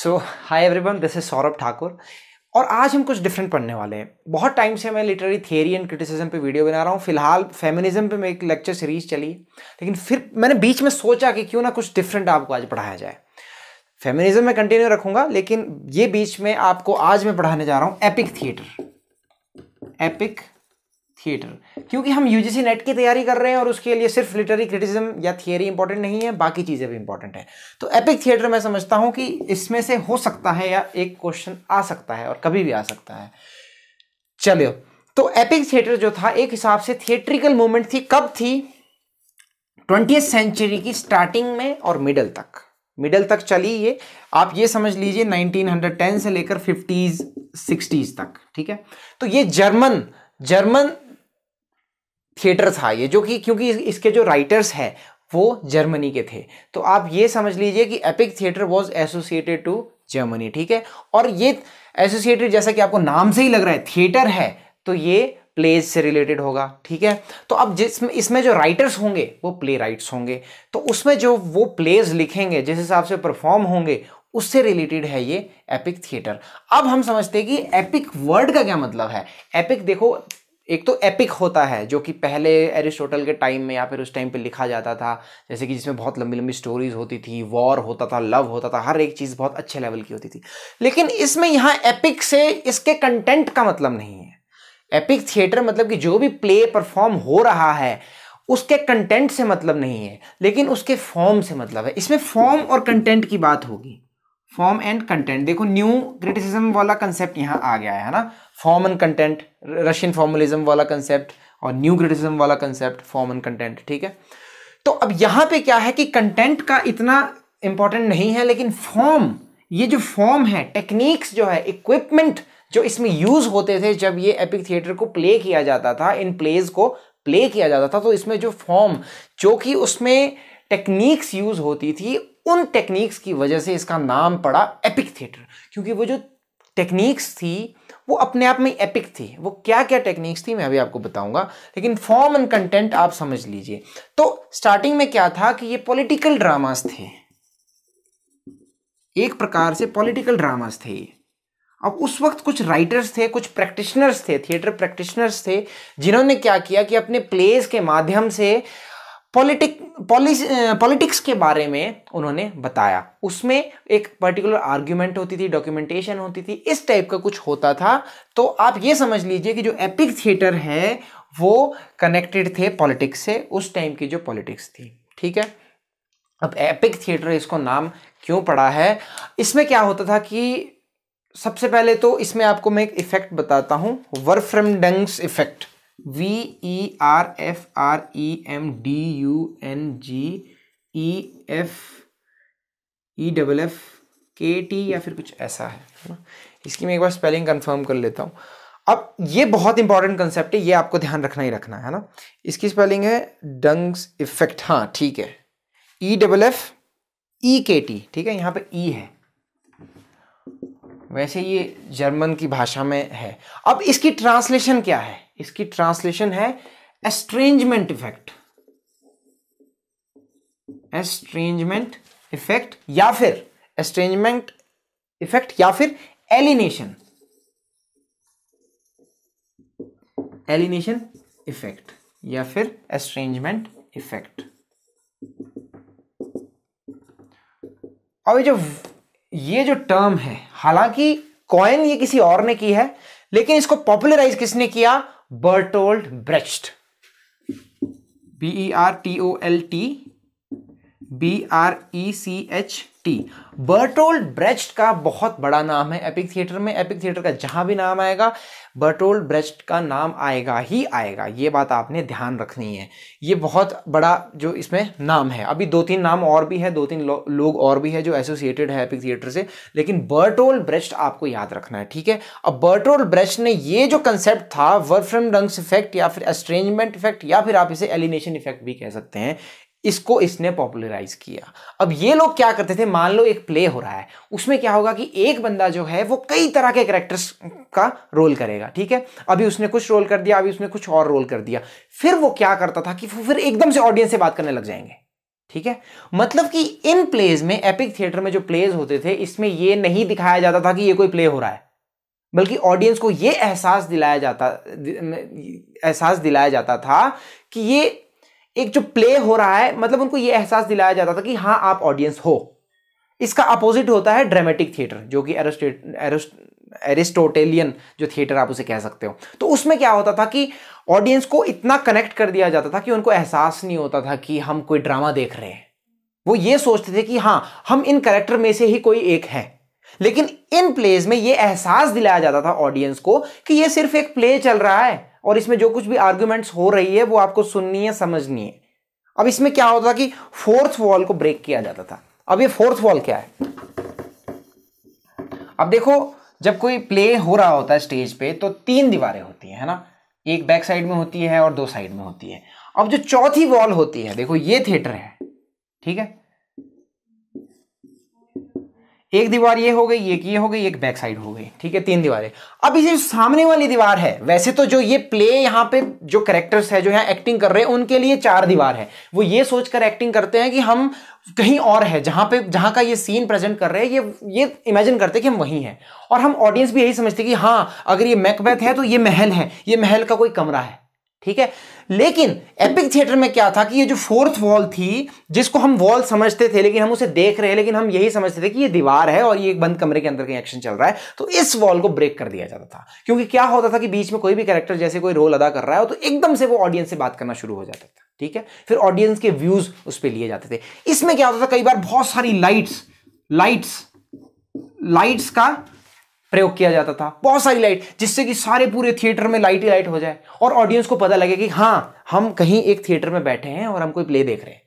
So every everyone this is Saurabh Thakur और आज हम कुछ डिफरेंट पढ़ने वाले हैं बहुत टाइम से मैं लिटरेरी थियरी एंड क्रिटिसिज्म पे वीडियो बना रहा हूँ फिलहाल फेमिनिज्म पे मेरी लेक्चर सीरीज चली लेकिन फिर मैंने बीच में सोचा कि क्यों ना कुछ डिफरेंट आपको आज पढ़ाया जाए फेमिनिज्म में कंटिन्यू रखूंगा लेकिन ये बीच में आपको आज मैं पढ़ाने जा रहा हूँ एपिक थिएटर एपिक थिएटर क्योंकि हम यूजीसी नेट की तैयारी कर रहे हैं और उसके लिए सिर्फ लिटरी क्रिटिसिज्म या थियरी इंपॉर्टेंट नहीं है बाकी चीज़ें भी इंपॉर्टेंट है तो एपिक थिएटर मैं समझता हूँ कि इसमें से हो सकता है या एक क्वेश्चन आ सकता है और कभी भी आ सकता है चलो तो एपिक थिएटर जो था एक हिसाब से थिएट्रिकल मूवमेंट थी कब थी ट्वेंटी सेंचुरी की स्टार्टिंग में और मिडल तक मिडल तक चली ये आप ये समझ लीजिए 1910 से लेकर 50s 60s तक ठीक है तो ये जर्मन जर्मन थिएटर था ये जो कि क्योंकि इसके जो राइटर्स हैं वो जर्मनी के थे तो आप ये समझ लीजिए कि epic theatre was associated to Germany ठीक है और ये एसोसिएटेड जैसा कि आपको नाम से ही लग रहा है थिएटर है तो ये प्लेज से रिलेटेड होगा ठीक है तो अब जिसमें इसमें जो राइटर्स होंगे वो प्ले राइट्स होंगे तो उसमें जो वो प्लेज लिखेंगे जिस हिसाब से परफॉर्म होंगे उससे रिलेटेड है ये एपिक थिएटर अब हम समझते हैं कि एपिक वर्ड का क्या मतलब है एपिक देखो एक तो एपिक होता है जो कि पहले एरिस्टोटल के टाइम में या फिर उस टाइम पे लिखा जाता था जैसे कि जिसमें बहुत लंबी लंबी स्टोरीज होती थी वॉर होता था लव होता था हर एक चीज़ बहुत अच्छे लेवल की होती थी लेकिन इसमें यहाँ एपिक से इसके कंटेंट का मतलब नहीं है एपिक थिएटर मतलब कि जो भी प्ले परफॉर्म हो रहा है उसके कंटेंट से मतलब नहीं है लेकिन उसके फॉर्म से मतलब है इसमें फॉर्म और कंटेंट की बात होगी फॉर्म एंड कंटेंट देखो न्यू क्रिटिसिज्म वाला कंसेप्ट यहाँ आ गया है ना form and content Russian formalism वाला कंसेप्ट और न्यू क्रिटिसिज्म वाला कंसेप्ट फॉर्म एंड कंटेंट ठीक है तो अब यहाँ पे क्या है कि कंटेंट का इतना इंपॉर्टेंट नहीं है लेकिन फॉर्म ये जो फॉर्म है टेक्निक्स जो है इक्विपमेंट जो इसमें यूज होते थे जब ये एपिक थिएटर को प्ले किया जाता था इन प्लेज को प्ले किया जाता था तो इसमें जो फॉर्म जो कि उसमें टेक्निक्स यूज होती थी उन टेक्निक्स की वजह से इसका नाम पड़ा एपिक थिएटर क्योंकि वो जो टेक्निक्स थी वो अपने आप में एपिक थी वो क्या क्या टेक्निक्स थी मैं अभी आपको बताऊंगा लेकिन फॉर्म एंड कंटेंट आप समझ लीजिए तो स्टार्टिंग में क्या था कि ये पॉलिटिकल ड्रामास थे एक प्रकार से पॉलिटिकल ड्रामास थे अब उस वक्त कुछ राइटर्स थे कुछ प्रैक्टिशनर्स थे थिएटर प्रैक्टिशनर्स थे जिन्होंने क्या किया कि अपने प्लेस के माध्यम से पॉलिटिक पॉलिस पॉलिटिक्स के बारे में उन्होंने बताया उसमें एक पर्टिकुलर आर्ग्यूमेंट होती थी डॉक्यूमेंटेशन होती थी इस टाइप का कुछ होता था तो आप ये समझ लीजिए कि जो एपिक थिएटर है वो कनेक्टेड थे पॉलिटिक्स से उस टाइम की जो पॉलिटिक्स थी ठीक है अब एपिक थिएटर इसको नाम क्यों पड़ा है इसमें क्या होता था कि सबसे पहले तो इसमें आपको मैं एक इफेक्ट बताता हूँ Verfremdungs effect V E R F R E M D U N G E F E double F K T या फिर कुछ ऐसा है इसकी मैं एक बार स्पेलिंग कंफर्म कर लेता हूँ अब ये बहुत इंपॉर्टेंट कंसेप्ट है ये आपको ध्यान रखना ही रखना है ना इसकी स्पेलिंग है डंग्स इफेक्ट हाँ ठीक है ई डबल एफ ई के टी ठीक है यहाँ पे ई e है वैसे ये जर्मन की भाषा में है अब इसकी ट्रांसलेशन क्या है इसकी ट्रांसलेशन है एस्ट्रेंजमेंट इफेक्ट एस्ट्रेंजमेंट इफेक्ट या फिर एस्ट्रेंजमेंट इफेक्ट या फिर एलिनेशन एलिनेशन इफेक्ट या फिर एस्ट्रेंजमेंट इफेक्ट अब ये जो ये जो टर्म है हालांकि कॉइन ये किसी और ने की है लेकिन इसको पॉपुलराइज किसने किया Bertolt Brecht B E R T O L T B R E C H T Bertolt Brecht का बहुत बड़ा नाम है एपिक थिएटर में एपिक थिएटर का जहां भी नाम आएगा बर्टोल्ड ब्रेस्ट का नाम आएगा ही आएगा ये बात आपने ध्यान रखनी है ये बहुत बड़ा जो इसमें नाम है अभी दो तीन नाम और भी है दो तीन लो, लोग और भी है जो एसोसिएटेड है एपिक थिएटर से लेकिन बर्टोल्ड ब्रेस्ट आपको याद रखना है ठीक है अब बर्टोल्ड ब्रेस्ट ने ये जो कंसेप्ट था वर्फ्रम डंग्स इफेक्ट या फिर एस्ट्रेंजमेंट इफेक्ट या फिर आप इसे एलिनेशन इफेक्ट भी कह सकते हैं इसको इसने पॉपुलराइज किया अब ये लोग क्या करते थे मान लो एक प्ले हो रहा है उसमें क्या होगा कि एक बंदा जो है वो कई तरह के करेक्टर्स का रोल करेगा ठीक है अभी उसने कुछ रोल कर दिया अभी उसने कुछ और रोल कर दिया फिर वो क्या करता था कि फिर एकदम से ऑडियंस से बात करने लग जाएंगे ठीक है मतलब कि इन प्लेज में एपिक थिएटर में जो प्लेज होते थे इसमें यह नहीं दिखाया जाता था कि यह कोई प्ले हो रहा है बल्कि ऑडियंस को यह एहसास दिलाया जाता एहसास दिलाया जाता था कि ये एक जो प्ले हो रहा है मतलब उनको यह एहसास दिलाया जाता था कि हाँ आप ऑडियंस हो इसका अपोजिट होता है ड्रामेटिक थिएटर जो कि एरिस्टोटेलियन जो थिएटर आप उसे कह सकते हो तो उसमें क्या होता था कि ऑडियंस को इतना कनेक्ट कर दिया जाता था कि उनको एहसास नहीं होता था कि हम कोई ड्रामा देख रहे हैं वो ये सोचते थे कि हाँ हम इन करेक्टर में से ही कोई एक है लेकिन इन प्लेज में यह एहसास दिलाया जाता था ऑडियंस को कि यह सिर्फ एक प्ले चल रहा है और इसमें जो कुछ भी आर्ग्यूमेंट्स हो रही है वो आपको सुननी है समझनी है अब इसमें क्या होता कि फोर्थ वॉल को ब्रेक किया जाता था अब ये फोर्थ वॉल क्या है अब देखो जब कोई प्ले हो रहा होता है स्टेज पे तो तीन दीवारें होती हैं है ना एक बैक साइड में होती है और दो साइड में होती है अब जो चौथी वॉल होती है देखो ये थिएटर है ठीक है एक दीवार ये हो गई एक ये हो गई एक बैक साइड हो गई ठीक है तीन दीवारें अब इसे सामने वाली दीवार है वैसे तो जो ये प्ले यहाँ पे जो करेक्टर्स है जो यहाँ एक्टिंग कर रहे हैं उनके लिए चार दीवार है वो ये सोचकर एक्टिंग करते हैं कि हम कहीं और है जहाँ पे जहाँ का ये सीन प्रेजेंट कर रहे हैं ये ये इमेजिन करते हैं कि हम वहीं हैं और हम ऑडियंस भी यही समझते कि हाँ अगर ये मैकबैथ है तो ये महल है ये महल का कोई कमरा है ठीक है लेकिन एपिक थिएटर में क्या था कि ये जो फोर्थ वॉल थी जिसको हम वॉल समझते थे लेकिन हम उसे देख रहे हैं लेकिन हम यही समझते थे कि ये दीवार है और ये एक बंद कमरे के अंदर कहीं एक्शन चल रहा है तो इस वॉल को ब्रेक कर दिया जाता था क्योंकि क्या होता था कि बीच में कोई भी कैरेक्टर जैसे कोई रोल अदा कर रहा है तो एकदम से वो ऑडियंस से बात करना शुरू हो जाता था ठीक है फिर ऑडियंस के व्यूज उस पर लिए जाते थे इसमें क्या होता था कई बार बहुत सारी लाइट्स लाइट्स लाइट्स का प्रयोग किया जाता था बहुत सारी लाइट जिससे कि सारे पूरे थिएटर में लाइट ही लाइट हो जाए और ऑडियंस को पता लगे कि हाँ हम कहीं एक थिएटर में बैठे हैं और हम कोई प्ले देख रहे हैं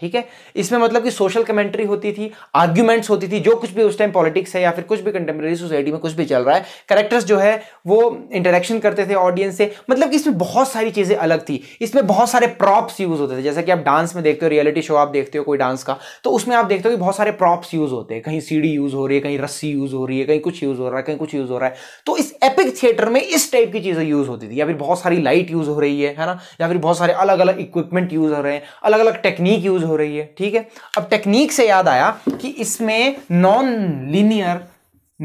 ठीक है इसमें मतलब कि सोशल कमेंट्री होती थी आर्ग्यूमेंट्स होती थी जो कुछ भी उस टाइम पॉलिटिक्स है या फिर कुछ भी कंटेम्प्रेरी सोसाइटी में कुछ भी चल रहा है करेक्टर्स जो है वो इंटरेक्शन करते थे ऑडियंस से मतलब कि इसमें बहुत सारी चीज़ें अलग थी इसमें बहुत सारे प्रॉप्स यूज होते थे जैसे कि आप डांस में देखते हो रियलिटी शो आप देखते हो कोई डांस का तो उसमें आप देखते हो कि बहुत सारे प्रॉप्स यूज होते हैं कहीं सीढ़ी यूज हो रही है कहीं रस्सी यूज हो रही है कहीं कुछ यूज हो रहा है कहीं कुछ यूज हो रहा है तो इस एपिक थिएटर में इस टाइप की चीज़ें यूज होती थी या फिर बहुत सारी लाइट यूज हो रही है ना या फिर बहुत सारे अलग अलग इक्विपमेंट यूज हो रहे हैं अलग अलग टेक्निक यूज हो रही है ठीक है अब टेक्निक से याद आया कि इसमें non linear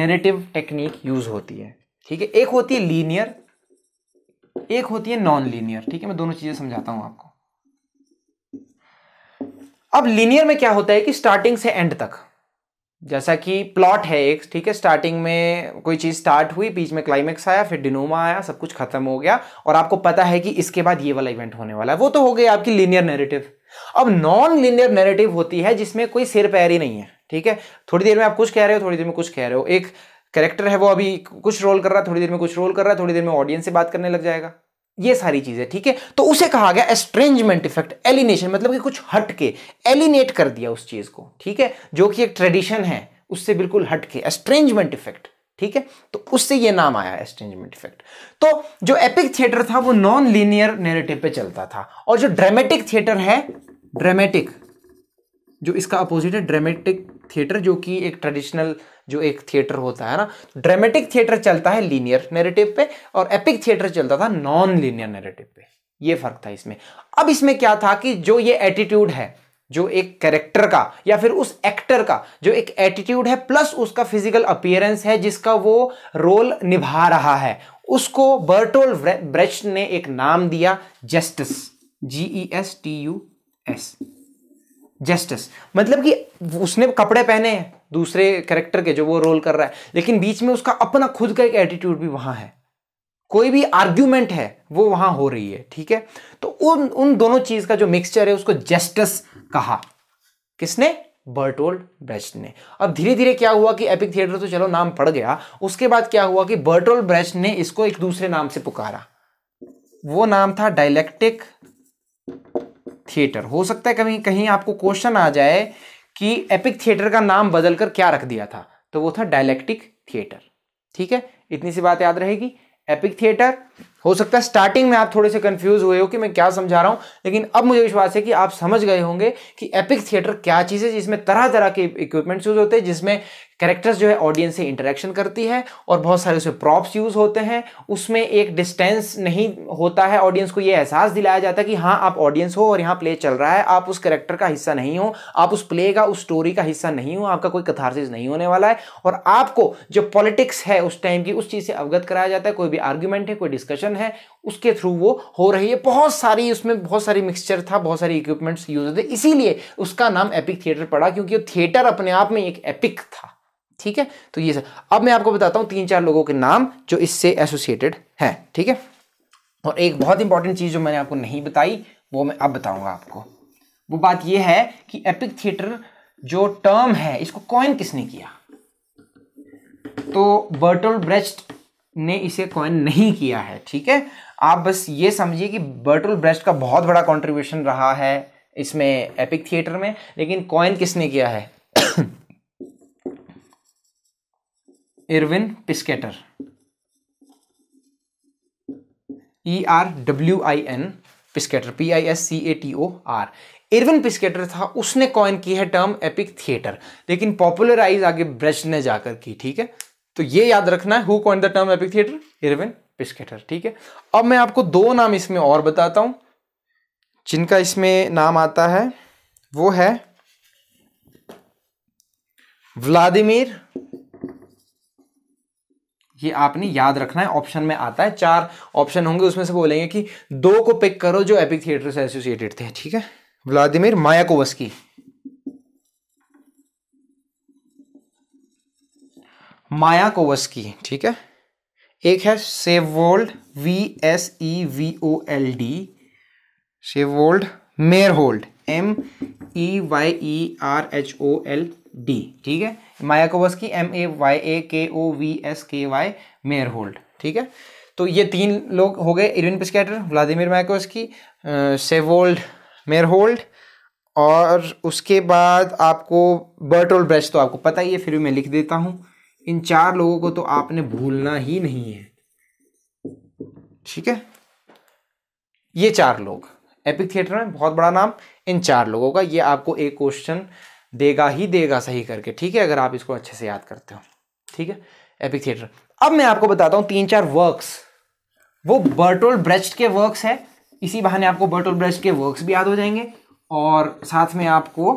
narrative technique use होती है ठीक है एक होती है लीनियर एक होती है नॉन लीनियर ठीक है मैं दोनों चीजें समझाता हूं आपको अब लीनियर में क्या होता है कि स्टार्टिंग से एंड तक जैसा कि प्लॉट है एक ठीक है स्टार्टिंग में कोई चीज़ स्टार्ट हुई बीच में क्लाइमेक्स आया फिर डिनोमा आया सब कुछ खत्म हो गया और आपको पता है कि इसके बाद ये वाला इवेंट होने वाला है वो तो हो गई आपकी लीनियर नेरेटिव अब नॉन लिनियर नेरेटिव होती है जिसमें कोई सिर पैर ही नहीं है ठीक है थोड़ी देर में आप कुछ कह रहे हो थोड़ी देर में कुछ कह रहे हो एक करेक्टर है वो अभी कुछ रोल कर रहा है थोड़ी देर में कुछ रोल कर रहा है थोड़ी देर में ऑडियंस से बात करने लग जाएगा ये सारी चीजें ठीक है तो उसे कहा गया एस्ट्रेंजमेंट इफेक्ट एलिनेशन मतलब कि कुछ हट के एलिनेट कर दिया उस चीज को ठीक है जो कि एक ट्रेडिशन है उससे बिल्कुल हट के एस्ट्रेंजमेंट इफेक्ट ठीक है तो उससे ये नाम आया एस्ट्रेंजमेंट इफेक्ट तो जो एपिक थिएटर था वो नॉन लीनियर नेरेटिव पे चलता था और जो ड्रामेटिक थिएटर है ड्रामेटिक जो इसका अपोजिट है ड्रामेटिक थिएटर जो कि एक ट्रेडिशनल जो एक थिएटर होता है ना ड्रामेटिक थिएटर चलता है लीनियर नेरेटिव पे और एपिक थिएटर चलता था नॉन लीनियर नेरेटिव पे ये फर्क था इसमें अब इसमें क्या था कि जो ये एटीट्यूड है जो एक कैरेक्टर का या फिर उस एक्टर का जो एक एटीट्यूड है प्लस उसका फिजिकल अपियरेंस है जिसका वो रोल निभा रहा है उसको बर्टोल ब्रेच ने एक नाम दिया Gestus G E S T U S Gestus मतलब कि उसने कपड़े पहने हैं दूसरे कैरेक्टर के जो वो रोल कर रहा है लेकिन बीच में उसका अपना खुद का एक एटीट्यूड भी वहां है कोई भी आर्ग्यूमेंट है वो वहां हो रही है ठीक है तो उन उन दोनों चीज़ का जो मिक्सचर है उसको जस्टिस कहा किसने बर्टोल्ड ब्रेस्ट ने अब धीरे धीरे क्या हुआ कि एपिक थिएटर तो चलो नाम पड़ गया उसके बाद क्या हुआ कि बर्टोल्ड ब्रेस्ट ने इसको एक दूसरे नाम से पुकारा वो नाम था डायलेक्टिक थिएटर हो सकता है कभी कहीं आपको क्वेश्चन आ जाए कि एपिक थिएटर का नाम बदलकर क्या रख दिया था तो वो था डायलेक्टिक थिएटर ठीक है इतनी सी बात याद रहेगी एपिक थिएटर हो सकता है स्टार्टिंग में आप थोड़े से कंफ्यूज हुए हो कि मैं क्या समझा रहा हूँ लेकिन अब मुझे विश्वास है कि आप समझ गए होंगे कि एपिक थिएटर क्या चीज़ है जिसमें तरह तरह के इक्विपमेंट्स यूज होते हैं जिसमें कैरेक्टर्स जो है ऑडियंस से इंटरेक्शन करती है और बहुत सारे उसमें प्रॉप्स यूज होते हैं उसमें एक डिस्टेंस नहीं होता है ऑडियंस को ये एहसास दिलाया जाता है कि हाँ आप ऑडियंस हो और यहाँ प्ले चल रहा है आप उस कैरेक्टर का हिस्सा नहीं हो आप उस प्ले का उस स्टोरी का हिस्सा नहीं हो आपका कोई कथारसिस नहीं होने वाला है और आपको जो पॉलिटिक्स है उस टाइम की उस चीज़ से अवगत कराया जाता है कोई भी आर्ग्यूमेंट है कोई डिस्कशन कनेक्शन है उसके थ्रू वो हो रही है बहुत सारी उसमें बहुत सारी मिक्सचर था बहुत सारी इक्विपमेंट्स यूज होते इसीलिए उसका नाम एपिक थिएटर पड़ा क्योंकि थिएटर अपने आप में एक एपिक था ठीक है तो ये सब अब मैं आपको बताता हूं तीन चार लोगों के नाम जो इससे एसोसिएटेड है ठीक है और एक बहुत इंपॉर्टेंट चीज़ जो मैंने आपको नहीं बताई वो मैं अब बताऊंगा आपको वो बात ये है कि एपिक थिएटर जो टर्म है इसको कॉइन किसने किया तो बर्टोल ब्रेस्ट ने इसे कॉइन नहीं किया है ठीक है आप बस ये समझिए कि बर्टुल ब्रेस्ट का बहुत बड़ा कंट्रीब्यूशन रहा है इसमें एपिक थिएटर में लेकिन कॉइन किसने किया है Erwin Piscator E R W I N Piscator P I S C A T O R Erwin Piscator था उसने कॉइन की है टर्म एपिक थिएटर लेकिन पॉपुलराइज आगे ब्रेस्ट ने जाकर की ठीक है तो ये याद रखना है who coin the term epic theatre Erwin Piscator ठीक है अब मैं आपको दो नाम इसमें और बताता हूं जिनका इसमें नाम आता है वो है व्लादिमीर ये आपने याद रखना है ऑप्शन में आता है चार ऑप्शन होंगे उसमें से बोलेंगे कि दो को पिक करो जो एपिक थिएटर से एसोसिएटेड थे ठीक है व्लादिमीर मायाकोवस्की माया की ठीक है एक है Vsevolod V S E V O L D Vsevolod Meyerhold M E Y E R H O L D ठीक है Mayakovsky M A Y A K O V S K Y Meyerhold ठीक है तो ये तीन लोग हो गए Erwin Piscator Vladimir Sev Vsevolod Meyerhold और उसके बाद आपको बर्टोल ब्रेस्ट तो आपको पता ही है फिर भी मैं लिख देता हूँ इन चार लोगों को तो आपने भूलना ही नहीं है ठीक है ये चार लोग एपिक थिएटर में बहुत बड़ा नाम इन चार लोगों का ये आपको एक क्वेश्चन देगा ही देगा सही करके ठीक है अगर आप इसको अच्छे से याद करते हो ठीक है एपिक थिएटर अब मैं आपको बताता हूं तीन चार वर्क्स वो बर्टोल ब्रेस्ट के वर्क्स है इसी बहाने आपको बर्टोल ब्रेस्ट के वर्क्स भी याद हो जाएंगे और साथ में आपको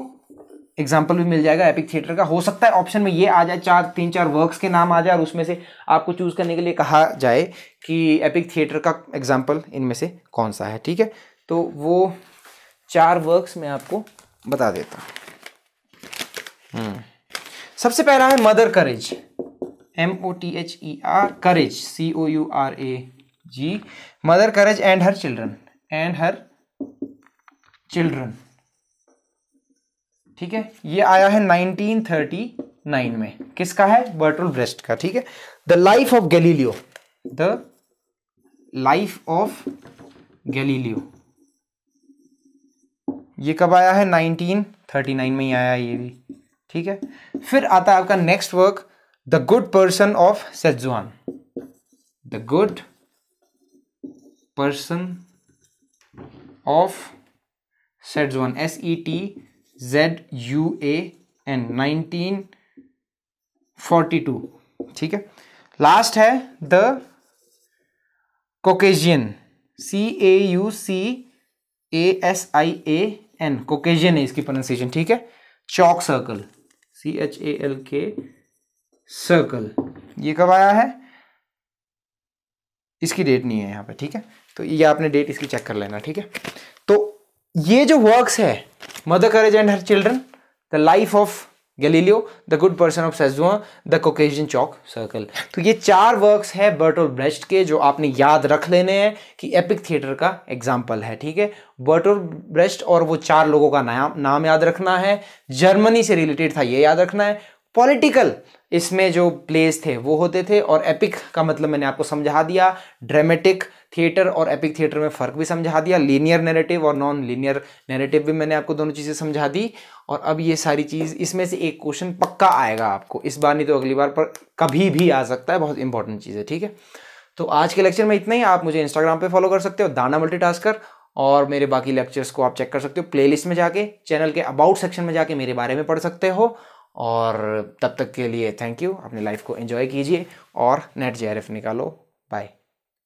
एग्जाम्पल भी मिल जाएगा एपिक थिएटर का हो सकता है ऑप्शन में ये आ जाए चार तीन चार वर्क्स के नाम आ जाए और उसमें से आपको चूज करने के लिए कहा जाए कि एपिक थिएटर का एग्जाम्पल इनमें से कौन सा है ठीक है तो वो चार वर्क्स मैं आपको बता देता हूँ हम्म। सबसे पहला है Mother Courage M O T H E R Courage C O U R A G Mother Courage and her children and her children ठीक है ये आया है 1939 में किसका है बर्टोल ब्रेस्ट का ठीक है the life of Galileo the life of Galileo ये कब आया है 1939 में ही आया ये भी ठीक है फिर आता है आपका next work the good person of Sezuan the good person of Sezuan S E T Z U A N nineteen forty two ठीक है लास्ट है the Caucasian C A U C A S I A N Caucasian है इसकी pronunciation ठीक है chalk circle C H A L K circle ये कब आया है इसकी डेट नहीं है यहाँ पे ठीक है तो ये आपने डेट इसकी चेक कर लेना ठीक है तो ये जो वर्क्स है Mother Courage and Her Children, The Life of Galileo the good person of Sezuan the Caucasian chalk circle तो ये चार वर्क्स है बर्ट और ब्रेस्ट के जो आपने याद रख लेने हैं कि एपिक थिएटर का एग्जाम्पल है ठीक है बर्ट और ब्रेस्ट और वो चार लोगों का नाम नाम याद रखना है जर्मनी से रिलेटेड था ये याद रखना है पॉलिटिकल इसमें जो प्लेस थे वो होते थे और एपिक का मतलब मैंने आपको समझा दिया ड्रामेटिक थिएटर और एपिक थिएटर में फ़र्क भी समझा दिया लीनियर नैरेटिव और नॉन लीनियर नैरेटिव भी मैंने आपको दोनों चीज़ें समझा दी और अब ये सारी चीज़ इसमें से एक क्वेश्चन पक्का आएगा आपको इस बार नहीं तो अगली बार पर कभी भी आ सकता है बहुत इंपॉर्टेंट चीज़ है ठीक है तो आज के लेक्चर में इतना ही आप मुझे इंस्टाग्राम पर फॉलो कर सकते हो दाना मल्टीटास्कर और मेरे बाकी लेक्चर्स को आप चेक कर सकते हो प्ले में जाके चैनल के अबाउट सेक्शन में जाके मेरे बारे में पढ़ सकते हो और तब तक के लिए थैंक यू अपनी लाइफ को एंजॉय कीजिए और नेट जे निकालो बाय